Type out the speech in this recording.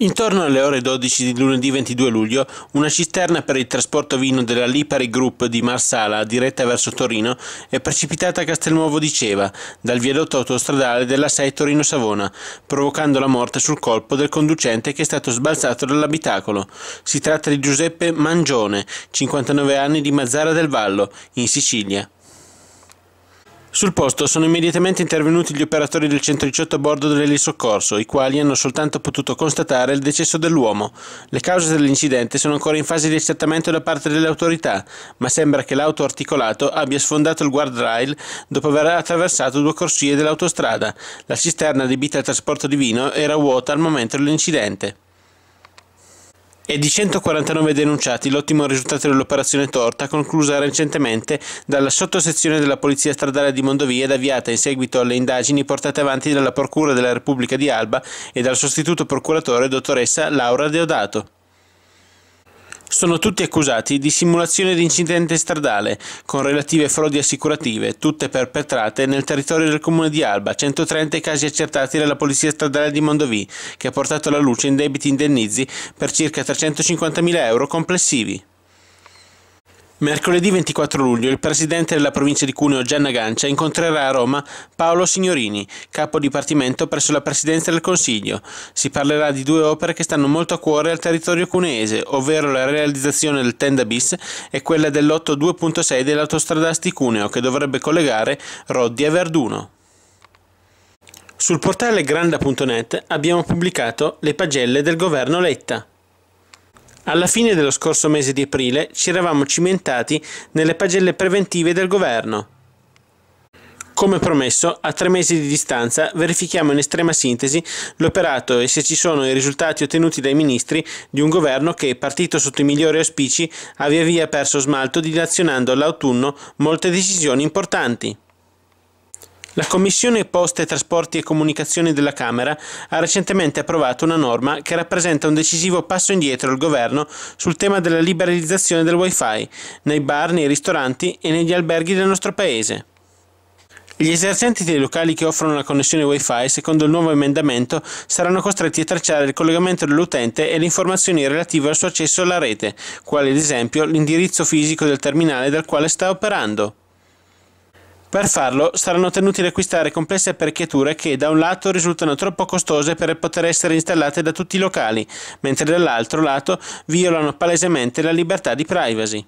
Intorno alle ore 12 di lunedì 22 luglio, una cisterna per il trasporto vino della Lipari Group di Marsala, diretta verso Torino, è precipitata a Castelnuovo di Ceva, dal viadotto autostradale della 6 Torino-Savona, provocando la morte sul colpo del conducente che è stato sbalzato dall'abitacolo. Si tratta di Giuseppe Mangione, 59 anni di Mazzara del Vallo, in Sicilia. Sul posto sono immediatamente intervenuti gli operatori del 118 a bordo dell'elisoccorso, i quali hanno soltanto potuto constatare il decesso dell'uomo. Le cause dell'incidente sono ancora in fase di accertamento da parte delle autorità, ma sembra che l'auto articolato abbia sfondato il guardrail dopo aver attraversato due corsie dell'autostrada. La cisterna adibita al trasporto di vino era vuota al momento dell'incidente e di 149 denunciati l'ottimo risultato dell'operazione Torta, conclusa recentemente dalla sottosezione della Polizia Stradale di Mondovia ed avviata in seguito alle indagini portate avanti dalla Procura della Repubblica di Alba e dal sostituto procuratore dottoressa Laura Deodato. Sono tutti accusati di simulazione di incidente stradale, con relative frodi assicurative, tutte perpetrate nel territorio del comune di Alba, 130 casi accertati dalla Polizia Stradale di Mondovì, che ha portato alla luce indebiti debiti indennizi per circa 350.000 euro complessivi. Mercoledì 24 luglio il presidente della provincia di Cuneo Gianna Gancia incontrerà a Roma Paolo Signorini, capo dipartimento presso la presidenza del Consiglio. Si parlerà di due opere che stanno molto a cuore al territorio cuneese, ovvero la realizzazione del Tenda Bis e quella dell'otto 2.6 dell'autostrada Asti Cuneo che dovrebbe collegare Roddi a Verduno. Sul portale granda.net abbiamo pubblicato le pagelle del governo Letta. Alla fine dello scorso mese di aprile ci eravamo cimentati nelle pagelle preventive del governo. Come promesso, a tre mesi di distanza verifichiamo in estrema sintesi l'operato e se ci sono i risultati ottenuti dai ministri di un governo che, partito sotto i migliori auspici, ha via via perso smalto dilazionando all'autunno molte decisioni importanti. La Commissione Poste, Trasporti e Comunicazioni della Camera ha recentemente approvato una norma che rappresenta un decisivo passo indietro al governo sul tema della liberalizzazione del wifi nei bar, nei ristoranti e negli alberghi del nostro paese. Gli esercenti dei locali che offrono la connessione Wi-Fi, secondo il nuovo emendamento, saranno costretti a tracciare il collegamento dell'utente e le informazioni relative al suo accesso alla rete, quale ad esempio l'indirizzo fisico del terminale dal quale sta operando. Per farlo saranno tenuti ad acquistare complesse apparecchiature che da un lato risultano troppo costose per poter essere installate da tutti i locali, mentre dall'altro lato violano palesemente la libertà di privacy.